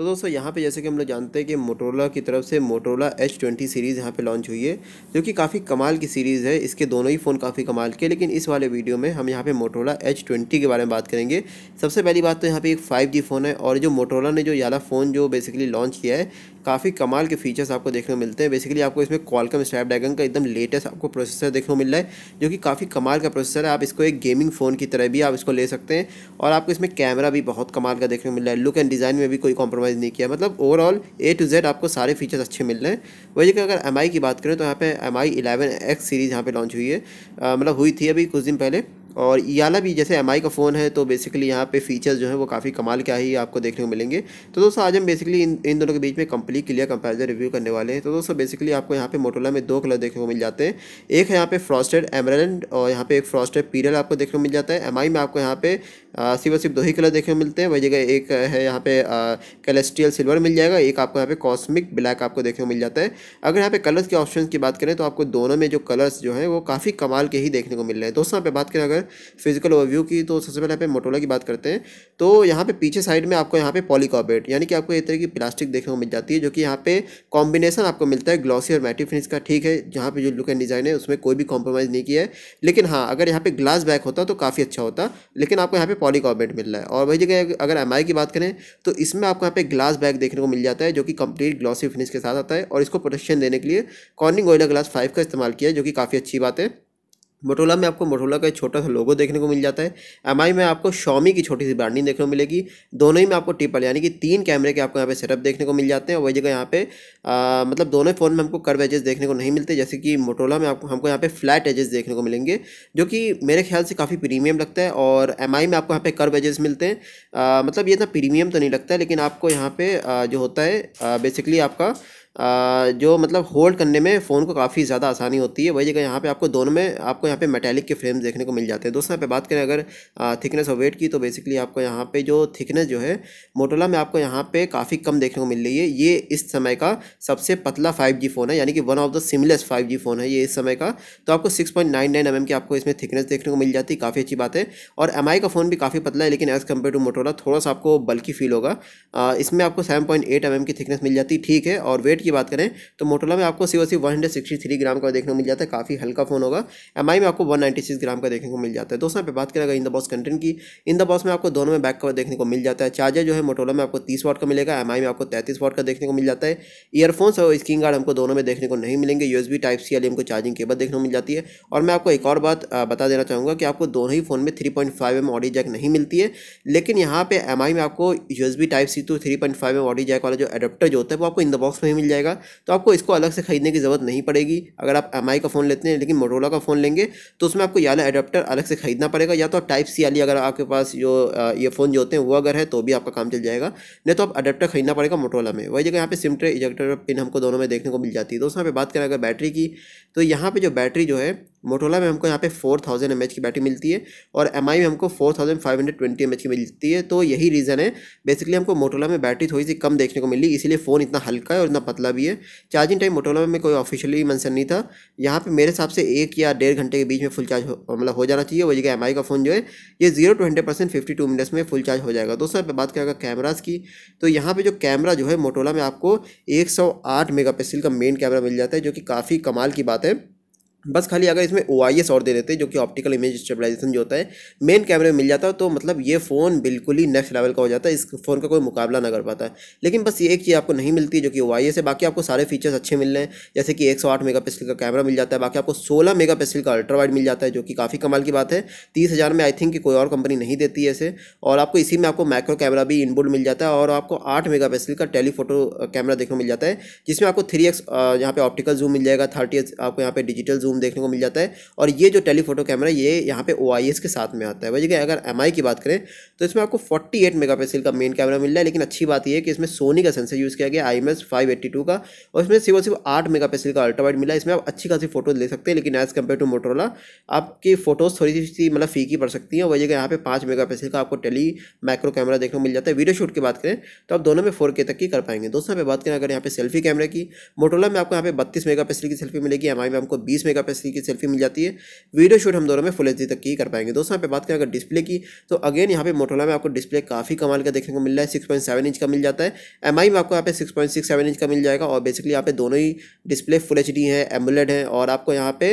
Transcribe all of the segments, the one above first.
तो दोस्तों यहाँ पे जैसे कि हम लोग जानते हैं कि मोटोला की तरफ से मोटोला एच ट्वेंटी सीरीज़ यहाँ पे लॉन्च हुई है जो कि काफ़ी कमाल की सीरीज़ है इसके दोनों ही फ़ोन काफ़ी कमाल के लेकिन इस वाले वीडियो में हम यहाँ पे मोटोला एच ट्वेंटी के बारे में बात करेंगे सबसे पहली बात तो यहाँ पे एक फाइव जी फ़ोन है और जो मोटोला ने जो याला फ़ोन जो बेसिकली लॉन्च किया है काफ़ी कमाल के फीचर्स आपको देखने को मिलते हैं बेसिकली आपको इसमें क्वालकम स्नैपड्रैगन का एकदम लेटेस्ट आपको प्रोसेसर देखने को मिल रहा है जो कि काफ़ी कमाल का प्रोसेसर है आप इसको एक गेमिंग फ़ोन की तरह भी आप इसको ले सकते हैं और आपको इसमें कैमरा भी बहुत कमाल का देखने को मिल रहा है लुक एंड डिज़ाइन में भी कोई कॉम्प्रोमाइज़ कॉम्प्रोमाइज़ नहीं किया मतलब ओवरऑल ए टू जेड आपको सारे फीचर्स अच्छे मिल रहे हैं वही कि अगर एम की बात करें तो यहाँ पे M I eleven X series यहाँ पर लॉन्च हुई है मतलब हुई थी अभी कुछ दिन पहले और याला भी जैसे एम का फ़ोन है तो बेसिकली यहाँ पे फीचर्स जो है वो काफ़ी कमाल के ही आपको देखने को मिलेंगे तो दोस्तों आज हम बेसिकली इन इन दोनों के बीच में कंप्लीट क्लियर कंपेरिजन रिव्यू करने वाले हैं तो दोस्तों बेसिकली आपको यहाँ पे मोटोला में दो कलर देखने को मिल जाते हैं एक है यहाँ पे फ्रॉस्टेड एमरेंड और यहाँ पे एक फ्रॉस्टेड पीरियल आपको देखने को मिल जाता है एम में आपको यहाँ पे सिर्फ सिर्फ दो ही कलर देखने को मिलते हैं वही जगह एक है यहाँ पे कैलेस्ट्रियल सिल्वर मिल जाएगा एक आपको यहाँ पे कॉस्मिक ब्लैक आपको देखने को मिल जाता है अगर यहाँ पे कलर्स के ऑप्शन की बात करें तो आपको दोनों में जो कलर्स जो है वो काफ़ी कमाल के ही देखने को मिल रहे हैं दोस्तों यहाँ पे बात करें अगर है फिजिकल ओवरव्यू की तो सबसे पहले यहाँ पे मोटोला की बात करते हैं तो यहाँ पे पीछे साइड में आपको यहाँ पे पॉलीकॉबेट यानी कि आपको एक तरह की प्लास्टिक देखने को मिल जाती है जो कि यहाँ पे कॉम्बिनेशन आपको मिलता है ग्लॉसी और मैटी फिनिश का ठीक है जहाँ पे जो लुक एंड डिज़ाइन है उसमें कोई भी कॉम्प्रोमाइज़ नहीं किया है लेकिन हाँ अगर यहाँ पे ग्लास बैक होता तो काफ़ी अच्छा होता लेकिन आपको यहाँ पे पॉलीकॉबेट मिल रहा है और वही जगह अगर एम की बात करें तो इसमें आपको यहाँ पे ग्लास बैक देखने को मिल जाता है जो कि कंप्लीट ग्लॉसी फिनिश के साथ आता है और इसको प्रोटेक्शन देने के लिए कॉर्निंग ऑयल ग्लास फाइव का इस्तेमाल किया जो कि काफ़ी अच्छी बात है मोटोला में आपको मोटोला का एक छोटा सा लोगो देखने को मिल जाता है एम में आपको शॉमी की छोटी सी ब्रांडिंग देखने को मिलेगी दोनों ही में आपको टिपल यानी कि तीन कैमरे के आपको यहाँ पे सेटअप देखने को मिल जाते हैं वही जगह यहाँ पे आ, मतलब दोनों फ़ोन में हमको कर्व एजेस देखने को नहीं मिलते जैसे कि मोटोला में आपको हमको यहाँ पे फ्लैट एजेस देखने को मिलेंगे जो कि मेरे ख्याल से काफ़ी प्रीमियम लगता है और एम में आपको यहाँ पे कर्व एजेस मिलते हैं मतलब ये इतना प्रीमियम तो नहीं लगता है लेकिन आपको यहाँ पर जो होता है बेसिकली आपका जो मतलब होल्ड करने में फ़ोन को काफ़ी ज़्यादा आसानी होती है वही जगह यहाँ पे आपको दोनों में आपको यहाँ पे मेटेलिक के फ्रेम देखने को मिल जाते हैं दोस्तों यहाँ पे बात करें अगर थिकनेस और वेट की तो बेसिकली आपको यहाँ पे जो थिकनेस जो है मोटोला में आपको यहाँ पे काफ़ी कम देखने को मिल रही है ये इस समय का सबसे पतला फाइव फ़ोन है यानी कि वन ऑफ द सिमलेस फाइव फ़ोन है ये इस समय का तो आपको six point nine nine mm की आपको इसमें थिकनेस देखने को मिल जाती है काफ़ी अच्छी बात है और एम का फ़ोन भी काफ़ी पतला है लेकिन एज़ कम्पेयर टू मोटोला थोड़ा सा आपको बल्कि फील होगा इसमें आपको सेवन पॉइंट एट एम की थिकनेस मिल जाती ठीक है और वेट वेट की बात करें तो मोटोला में आपको सिर्फ सिर्फ वन ग्राम का देखने को मिल जाता है काफ़ी हल्का फोन होगा एम में आपको वन ग्राम का देखने को मिल जाता है दोस्तों पर बात करें अगर इन द बॉस कंटेंट की इन द बॉस में आपको दोनों में बैक कवर देखने को मिल जाता है चार्जर जो है मोटोला में आपको तीस वॉट का मिलेगा एम में आपको तैतीस वॉट का देखने को मिल जाता है ईयरफोन्स और स्क्रीन गार्ड हमको दोनों में देखने को नहीं मिलेंगे यूएसबी टाइप सी हमको चार्जिंग केबल देखने को मिल जाती है और मैं आपको एक और बात बता देना चाहूँगा कि आपको दोनों ही फ़ोन में three point five mm audio jack नहीं मिलती है लेकिन यहाँ पे एम में आपको USB type C to three point five mm audio jack वाला जो एडप्टर जो होता है वो आपको इन द बॉक्स में ही मिल जाएगा तो आपको इसको अलग से खरीदने की ज़रूरत नहीं पड़ेगी अगर आप एम का फ़ोन लेते हैं लेकिन मोटोला का फ़ोन लेंगे तो उसमें आपको याला एडाप्टर तो अलग से खरीदना पड़ेगा या तो आप टाइप सी वाली अगर आपके पास जो ये फोन जो होते हैं वो अगर है तो भी आपका काम चल जाएगा नहीं तो आप अडाप्टर खरीदना पड़ेगा मोटोला में वही जगह यहाँ पे सिमटर इजेक्टर पिन हमको दोनों में देखने को मिल जाती है दोस्तों यहाँ पर बात करें अगर बैटरी की तो यहाँ पर जो बैटरी जो है मोटोला में हमको यहाँ पे 4000 थाउजेंड एम की बैटरी मिलती है और एम में हमको 4520 थाउजेंड की मिलती है तो यही रीज़न है बेसिकली हमको मोटोला में बैटरी थोड़ी सी कम देखने को मिली इसीलिए फ़ोन इतना हल्का है और इतना पतला भी है चार्जिंग टाइम मोटोला में कोई ऑफिशियली मैंसन नहीं था यहाँ पर मेरे हिसाब से एक या डेढ़ घंटे के बीच में फुल चार्ज मतलब हो जाना चाहिए वही एम आई का फ़ोन जो है ये zero to hundred percent fifty two minutes में फुल चार्ज हो जाएगा दोस्तों पर बात करेगा कैमराज की तो यहाँ पर जो कैमरा जो है मोटोला में आपको एक सौ आठ मेगापिक्सल का मेन कैमरा मिल जाता है जो कि काफ़ी कमाल की बात है बस खाली अगर इसमें ओ और दे देते जो कि ऑप्टिकल इमेज स्टेबलाइजेशन जो होता है मेन कैमरे में मिल जाता तो मतलब ये फ़ोन बिल्कुल ही नेक्स्ट लेवल का हो जाता है इस फ़ोन का कोई मुकाबला ना कर पाता है लेकिन बस ये एक चीज़ आपको नहीं मिलती जो कि ओ आई बाकी आपको सारे फीचर्स अच्छे मिल रहे हैं जैसे कि एक सौ आठ मेगा पिक्सल का कैमरा मिल जाता है बाकी आपको सोलह मेगा पिक्सल का अल्ट्रा वाइड मिल जाता है जो कि काफ़ी कमाल की बात है तीस हज़ार में आई थिंक कोई और कंपनी नहीं देती है इसे और आपको इसी में आपको माइक्रो कैमरा भी इनबुल्ड मिल जाता है और आपको आठ मेगा पिक्सल का टेलीफोटो कैमरा uh, देखने मिल जाता है जिसमें आपको थ्री एक्स uh, यहाँ पे ऑप्टिकल जूम मिल जाएगा थर्टी आपको यहाँ पे डिजिटल जूम जूम देखने को मिल जाता है और ये जो टेलीफोटो कैमरा ये यहाँ पे ओ के साथ में आता है वजह अगर एम की बात करें तो इसमें आपको फोर्टी एट मेगापिक्सल का मेन कैमरा मिल रहा है लेकिन अच्छी बात यह है कि इसमें सोनी का सेंसर यूज़ किया गया I M S five eighty two का और इसमें सिर्फ सिर्फ आठ मेगा पिक्सल का अल्ट्रावाइट मिला इसमें आप अच्छी खासी फोटोज ले सकते हैं लेकिन एज़ कम्पेयर टू मोटरोला आपकी फोटोज़ थोड़ी सी मतलब फीकी पड़ सकती हैं वजह यहाँ पे पाँच मेगा का आपको टेली माइक्रो कैमरा देखने को मिल जाता है वीडियो शूट की बात करें तो आप दोनों में फोर तक की कर पाएंगे दोस्तों यहाँ पे बात करें अगर यहाँ पे सेल्फी कैमरा की मोटोला में आपको यहाँ पे बत्तीस मेगा की सेल्फी मिलेगी एम में आपको बीस मेगा मेगापिक्सल की सेल्फी मिल जाती है वीडियो शूट हम दोनों में फुल एच तक की कर पाएंगे दोस्तों यहाँ पे बात करें अगर डिस्प्ले की तो अगेन यहाँ पे मोटोला में आपको डिस्प्ले काफ़ी कमाल का देखने को मिल रहा है सिक्स इंच का मिल जाता है एम में आपको यहाँ पे सिक्स इंच का मिल जाएगा और बेसिकली यहाँ पे दोनों ही डिस्प्ले फुल एच है एमुलेट है और आपको यहाँ पे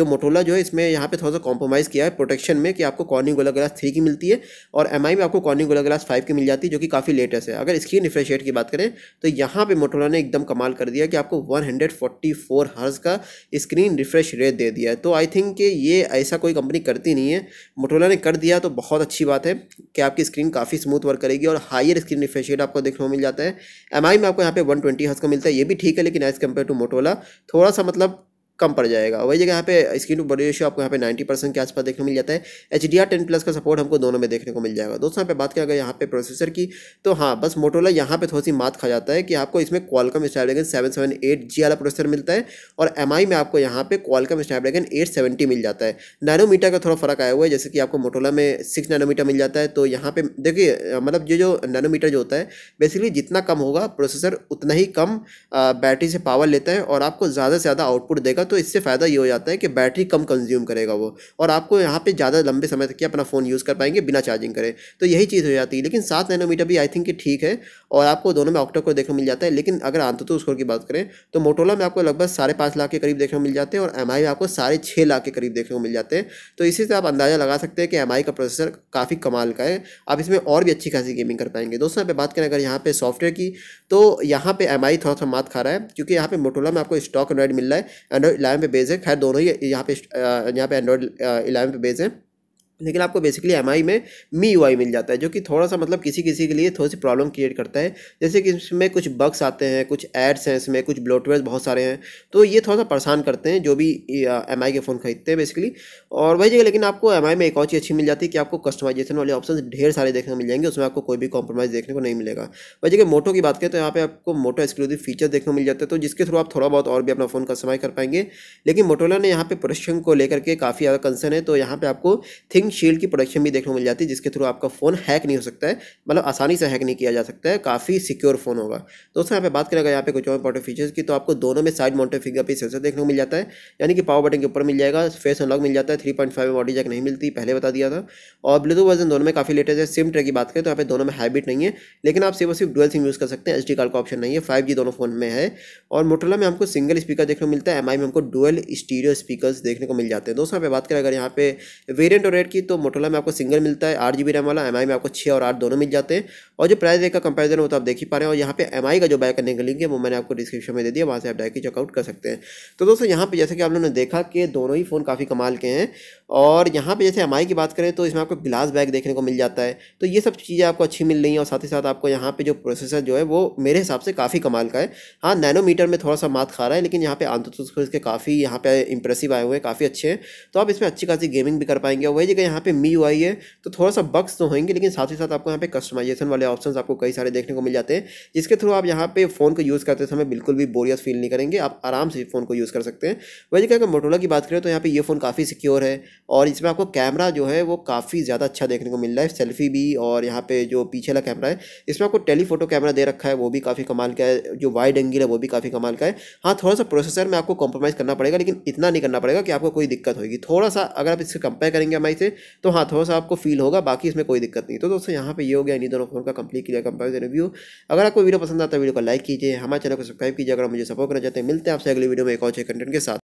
जो मोटोला जो है इसमें यहाँ पे थोड़ा सा कॉम्प्रोमाइज़ किया है प्रोटेक्शन में कि आपको कॉर्निंग गोला ग्लास थ्री की मिलती है और एम में आपको कॉर्निंग गोला ग्लास फाइव की मिल जाती है जो कि काफ़ी लेटेस्ट है अगर स्क्रीन रिफ्रेश रेट की बात करें तो यहाँ पे मोटोला ने एकदम कमाल कर दिया कि आपको वन हंड्रेड फोर्टी फोर हर्ज का स्क्रीन रिफ्रेश रेट दे दिया है तो आई थिंक कि ये ऐसा कोई कंपनी करती नहीं है मोटोला ने कर दिया तो बहुत अच्छी बात है कि आपकी स्क्रीन काफ़ी स्मूथ वर्क करेगी और हायर स्क्रीन रिफ्रेश रेट आपको देखने को मिल जाता है एम में आपको यहाँ पे वन ट्वेंटी का मिलता है ये भी ठीक है लेकिन एज़ कम्पेयर टू मोटोला थोड़ा सा मतलब कम पड़ जाएगा वही जगह यहाँ पे स्क्रीन टू बॉडी रेशियो आपको यहाँ पे 90 परसेंट के आसपास देखने को मिल जाता है H D R ten plus का सपोर्ट हमको दोनों में देखने को मिल जाएगा दोस्तों यहाँ पे बात किया अगर यहाँ पे प्रोसेसर की तो हाँ बस मोटोला यहाँ पे थोड़ी सी मात खा जाता है कि आपको इसमें Qualcomm Snapdragon seven seven eight G वाला प्रोसेसर मिलता है और एम आई में आपको यहाँ पे क्वालकम स्नैपड्रैगन एट सेवेंटी मिल जाता है नैनोमीटर का थोड़ा फर्क आया हुआ है जैसे कि आपको मोटोला में सिक्स नैनोमीटर मिल जाता है तो यहाँ पे देखिए मतलब ये जो नैनोमीटर जो होता है बेसिकली जितना कम होगा प्रोसेसर उतना ही कम बैटरी से पावर लेता है और आपको ज़्यादा से ज़्यादा आउटपुट देगा होगा तो इससे फ़ायदा ये हो जाता है कि बैटरी कम कंज्यूम करेगा वो और आपको यहाँ पे ज़्यादा लंबे समय तक अपना फ़ोन यूज़ कर पाएंगे बिना चार्जिंग करे तो यही चीज़ हो जाती है लेकिन सात नैनोमीटर भी आई थिंक ठीक है और आपको दोनों में ऑक्टा को देखने मिल जाता है लेकिन अगर आंतु स्कोर की बात करें तो मोटोला में आपको लगभग साढ़े पाँच लाख के करीब देखने को मिल जाते हैं और एम में आपको साढ़े छः लाख के करीब देखने को मिल जाते हैं तो इसी से आप अंदाज़ा लगा सकते हैं कि एम का प्रोसेसर काफ़ी कमाल का है आप इसमें और भी अच्छी खासी गेमिंग कर पाएंगे दोस्तों यहाँ बात करें अगर यहाँ पर सॉफ्टवेयर की तो यहाँ पर एम थोड़ा सा मात खा रहा है क्योंकि यहाँ पर मोटोला में आपको स्टॉक एंड्रॉइड मिल रहा है एंड्रॉइड इलेवन पे बेस है खैर दोनों ही यहाँ पे यहाँ पे एंड्रॉयड इलेवन पे बेस है लेकिन आपको बेसिकली एम में मी यू मिल जाता है जो कि थोड़ा सा मतलब किसी किसी के लिए थोड़ी सी प्रॉब्लम क्रिएट करता है जैसे कि इसमें कुछ बग्स आते हैं कुछ एड्स हैं इसमें कुछ ब्लोटवेयर बहुत सारे हैं तो ये थोड़ा सा परेशान करते हैं जो भी एम के फ़ोन खरीदते हैं बेसिकली और वही जगह लेकिन आपको एम में एक और चीज़ अच्छी मिल जाती है कि आपको कस्टमाइजेशन वाले ऑप्शन ढेर सारे देखने को मिल जाएंगे उसमें आपको कोई भी कॉम्प्रोमाइज़ देखने को नहीं मिलेगा वही जगह मोटो की बात करें तो यहाँ पर आपको मोटो एक्सक्लूसिव फीचर देखने को मिल जाते हैं तो जिसके थ्रू आप थोड़ा बहुत और भी अपना फ़ोन कस्टमाइज कर पाएंगे लेकिन मोटोला ने यहाँ पर प्रोडक्शन को लेकर के काफ़ी ज़्यादा कंसर्न है तो यहाँ पर आपको थिंक रिंग शील्ड की प्रोटेक्शन भी देखने को मिल जाती है जिसके थ्रू आपका फ़ोन हैक नहीं हो सकता है मतलब आसानी से हैक नहीं किया जा सकता है काफ़ी सिक्योर फोन होगा दोस्तों यहाँ पे बात करें अगर यहाँ पे कुछ और इंपॉर्टेंट फीचर्स की तो आपको दोनों में साइड माउंटेड फिंगरप्रिंट सेंसर देखने को मिल जाता है यानी कि पावर बटन के ऊपर मिल जाएगा फेस अनलॉक मिल जाता है three point five body jack नहीं मिलती पहले बता दिया था और ब्लूटूथ वर्जन दोनों में काफ़ी लेटेस्ट है सिम ट्रे की बात करें तो यहाँ पे दोनों में हैबिट नहीं है लेकिन आप सिर्फ सिर्फ डुअल सिम यूज़ कर सकते हैं एच कार्ड का ऑप्शन नहीं है फाइव दोनों फोन में है और मोटरला में हमको सिंगल स्पीकर देखने को मिलता है एम में हमको डुअल स्टीरियो स्पीकर देखने को मिल जाते हैं दोस्तों यहाँ पे बात करें अगर यहाँ पे वेरियंट और रेट की तो मोटोला में आपको सिंगल मिलता है आठ जी रैम वाला एम में आपको छः और आठ दोनों मिल जाते हैं और जो प्राइस का कंपेरिजन हो तो आप देख ही पा रहे हैं और यहाँ पे एम का जो बाय करने का लिंक है वो मैंने आपको डिस्क्रिप्शन में दे दिया वहाँ से आप डायरेक्ट चेकआउट कर सकते हैं तो दोस्तों यहाँ पर जैसे कि आप लोगों ने देखा कि दोनों ही फ़ोन काफ़ी कमाल के हैं और यहाँ पर जैसे एम की बात करें तो इसमें आपको ग्लास बैग देखने को मिल जाता है तो ये सब चीज़ें आपको अच्छी मिल रही हैं और साथ ही साथ आपको यहाँ पर जो प्रोसेसर जो है वो मेरे हिसाब से काफ़ी कमाल का है हाँ नैनोमीटर में थोड़ा सा मात खा रहा है लेकिन यहाँ पे आंतुस इसके काफ़ी यहाँ पे इंप्रेसिव आए हुए हैं काफ़ी अच्छे हैं तो आप इसमें अच्छी खासी गेमिंग भी कर पाएंगे वही जगह यहाँ पे मी यू है तो थोड़ा सा बक्स तो होंगे लेकिन साथ ही साथ आपको यहाँ पे कस्टमाइजेशन वाले ऑप्शन आपको कई सारे देखने को मिल जाते हैं जिसके थ्रू आप यहाँ पे फ़ोन को यूज़ करते समय बिल्कुल भी बोरियस फील नहीं करेंगे आप आराम से फ़ोन को यूज़ कर सकते हैं वैसे क्या अगर मोटोला की बात करें तो यहाँ पर ये फ़ोन काफ़ी सिक्योर है और इसमें आपको कैमरा जो है वो काफ़ी ज़्यादा अच्छा देखने को मिल रहा है सेल्फी भी और यहाँ पर जो पीछे वाला कैमरा है इसमें आपको टेलीफोटो कैमरा दे रखा है वो भी काफ़ी कमाल का है जो वाइड एंगल है वो भी काफ़ी कमाल का है हाँ थोड़ा सा प्रोसेसर में आपको कॉम्प्रोमाइज़ करना पड़ेगा लेकिन इतना नहीं करना पड़ेगा कि आपको कोई दिक्कत होगी थोड़ा सा अगर आप इससे कंपेयर करेंगे हमारे से तो हाँ थोड़ा सा आपको फील होगा बाकी इसमें कोई दिक्कत नहीं तो दोस्तों यहाँ पे ये हो गया इन दोनों फोन का कंप्लीट क्लियर कंपेरिजन रिव्यू अगर आपको वीडियो पसंद आता है वीडियो को लाइक कीजिए हमारे चैनल को सब्सक्राइब कीजिए अगर मुझे सपोर्ट करना चाहते हैं मिलते हैं आपसे अगली वीडियो में एक और अच्छे कंटेंट के साथ